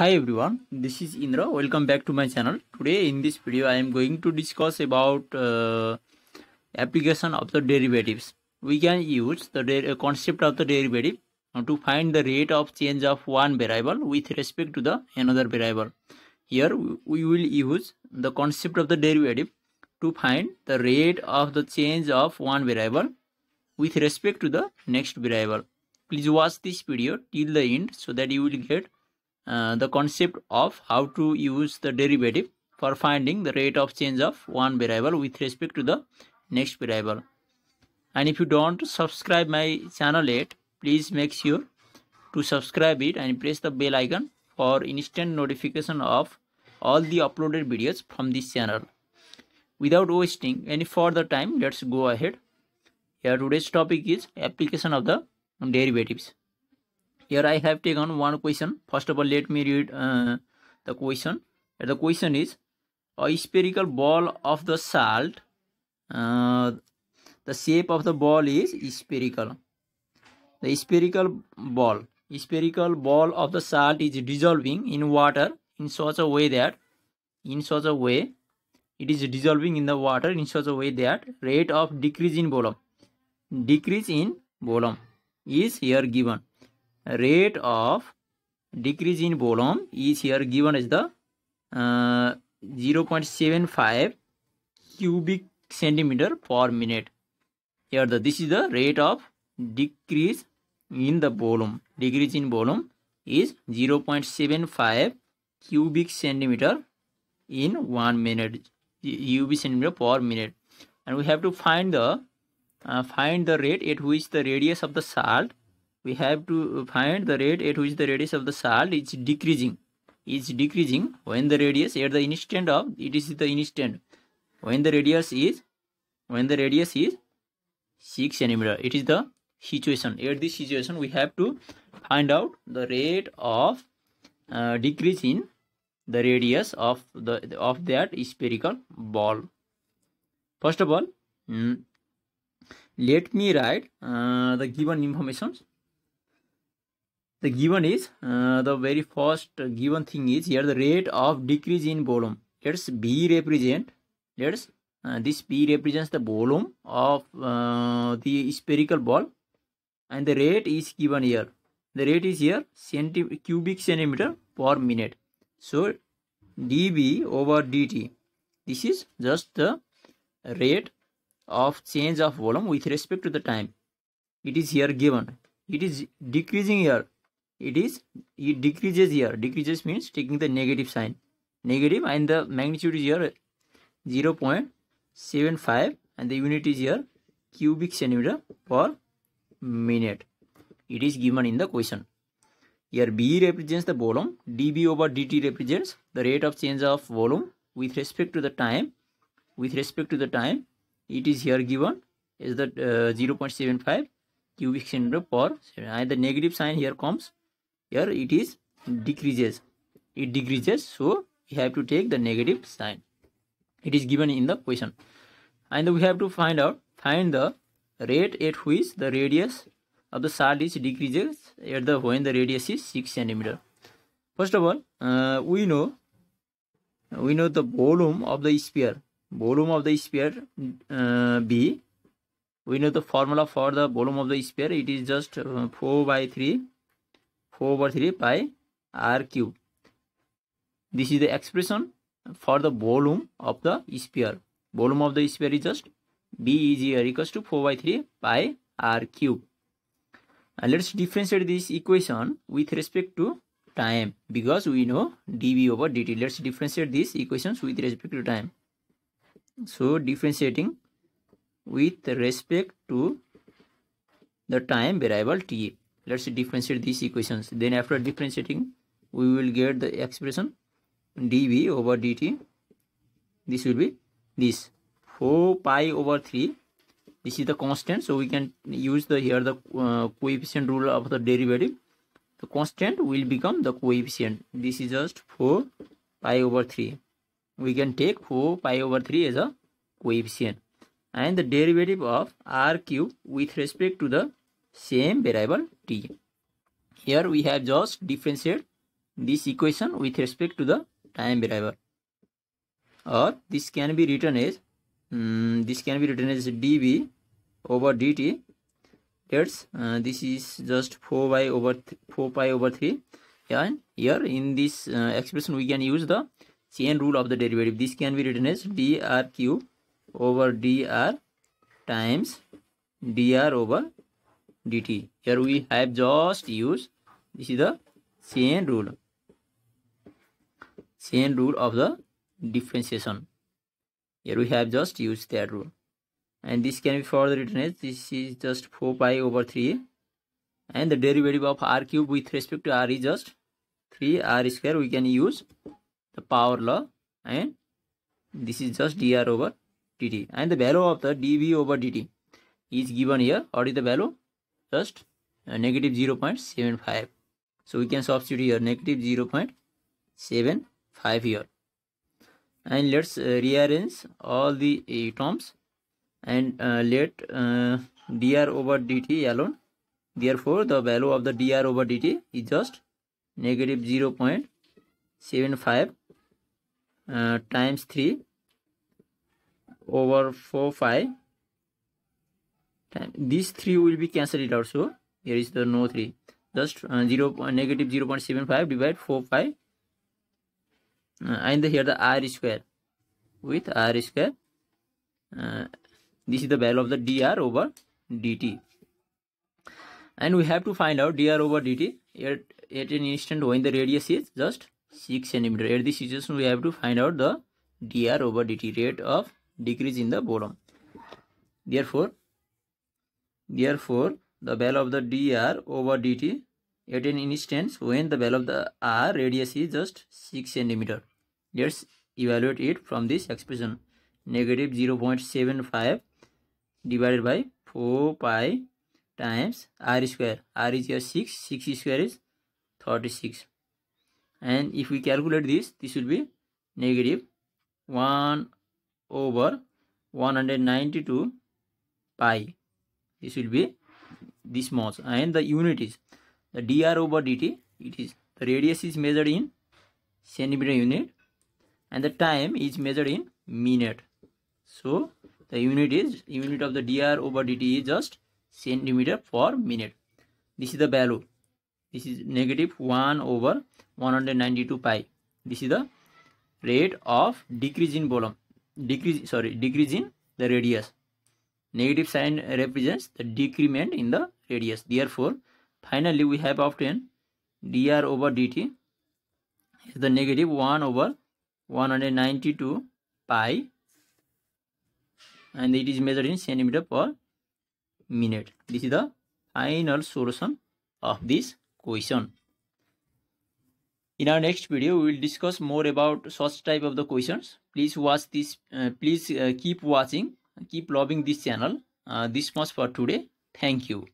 hi everyone this is indra welcome back to my channel today in this video i am going to discuss about uh, application of the derivatives we can use the uh, concept of the derivative uh, to find the rate of change of one variable with respect to the another variable here we will use the concept of the derivative to find the rate of the change of one variable with respect to the next variable please watch this video till the end so that you will get uh, the concept of how to use the derivative for finding the rate of change of one variable with respect to the next variable and if you don't subscribe my channel yet please make sure to subscribe it and press the bell icon for instant notification of all the uploaded videos from this channel without wasting any further time let's go ahead here today's topic is application of the derivatives here i have taken one question first of all let me read uh, the question the question is a spherical ball of the salt uh, the shape of the ball is spherical the spherical ball spherical ball of the salt is dissolving in water in such a way that in such a way it is dissolving in the water in such a way that rate of decrease in volume decrease in volume is here given rate of decrease in volume is here given as the uh, 0.75 cubic centimeter per minute here the this is the rate of decrease in the volume decrease in volume is 0.75 cubic centimeter in one minute cubic centimeter per minute and we have to find the uh, find the rate at which the radius of the salt we have to find the rate at which the radius of the salt is decreasing is decreasing when the radius at the instant of it is the instant when the radius is when the radius is 6 centimeter it is the situation at this situation we have to find out the rate of uh, decrease in the radius of the of that spherical ball first of all mm, let me write uh, the given informations the given is uh, the very first given thing is here the rate of decrease in volume let's b represent let's uh, this b represents the volume of uh, the spherical ball and the rate is given here the rate is here centi cubic centimeter per minute so db over dt this is just the rate of change of volume with respect to the time it is here given it is decreasing here it is it decreases here decreases means taking the negative sign negative and the magnitude is here 0 0.75 and the unit is here cubic centimeter per minute it is given in the question here b represents the volume db over dt represents the rate of change of volume with respect to the time with respect to the time it is here given is that uh, 0.75 cubic centimeter per and the negative sign here comes here it is decreases it decreases so we have to take the negative sign it is given in the question and we have to find out find the rate at which the radius of the salt is decreases at the when the radius is 6 centimeter first of all uh, we know we know the volume of the sphere volume of the sphere uh, b we know the formula for the volume of the sphere it is just uh, 4 by 3 4 over 3 pi r cube. This is the expression for the volume of the sphere. Volume of the sphere is just B is here equals to 4 by 3 pi r cube. And let's differentiate this equation with respect to time because we know dv over dt. Let's differentiate these equations with respect to time. So differentiating with respect to the time variable t let's differentiate these equations then after differentiating we will get the expression dv over dt this will be this 4 pi over 3 this is the constant so we can use the here the uh, coefficient rule of the derivative the constant will become the coefficient this is just 4 pi over 3 we can take 4 pi over 3 as a coefficient and the derivative of r cube with respect to the same variable t. Here we have just differentiated this equation with respect to the time variable or this can be written as um, this can be written as dv over dt that's uh, this is just 4 by over 4 pi over 3 and here in this uh, expression we can use the chain rule of the derivative this can be written as dr cube over dr times dr over dt. Here we have just used, this is the same rule. Same rule of the differentiation. Here we have just used that rule. And this can be further written as this is just 4 pi over 3 and the derivative of r cube with respect to r is just 3 r square we can use the power law and this is just dr over dt and the value of the dv over dt is given here what is the value just uh, negative 0.75 so we can substitute here negative 0.75 here and let's uh, rearrange all the atoms uh, and uh, let uh, dr over dt alone therefore the value of the dr over dt is just negative 0.75 uh, times 3 over 4 five time these three will be cancelled out here is the no three just uh, 0 negative 0 0.75 divide 4 5 uh, and here the r square with r square uh, this is the value of the dr over dt and we have to find out dr over dt at, at an instant when the radius is just 6 centimeter at this situation we have to find out the dr over dt rate of decrease in the bottom therefore Therefore, the value of the dr over dt at an instance when the value of the r radius is just 6 centimeter. Let's evaluate it from this expression. Negative 0.75 divided by 4 pi times r square. r is here 6, 6 square is 36. And if we calculate this, this will be negative 1 over 192 pi this will be this mass and the unit is the dr over dt it is the radius is measured in centimeter unit and the time is measured in minute so the unit is unit of the dr over dt is just centimeter per minute this is the value this is negative 1 over 192 pi this is the rate of decrease in volume decrease sorry decrease in the radius Negative sign represents the decrement in the radius. Therefore, finally we have obtained dr over dt is the negative 1 over 192 pi and it is measured in centimeter per minute. This is the final solution of this question. In our next video, we will discuss more about such type of the questions. Please watch this. Uh, please uh, keep watching keep loving this channel uh, this much for today thank you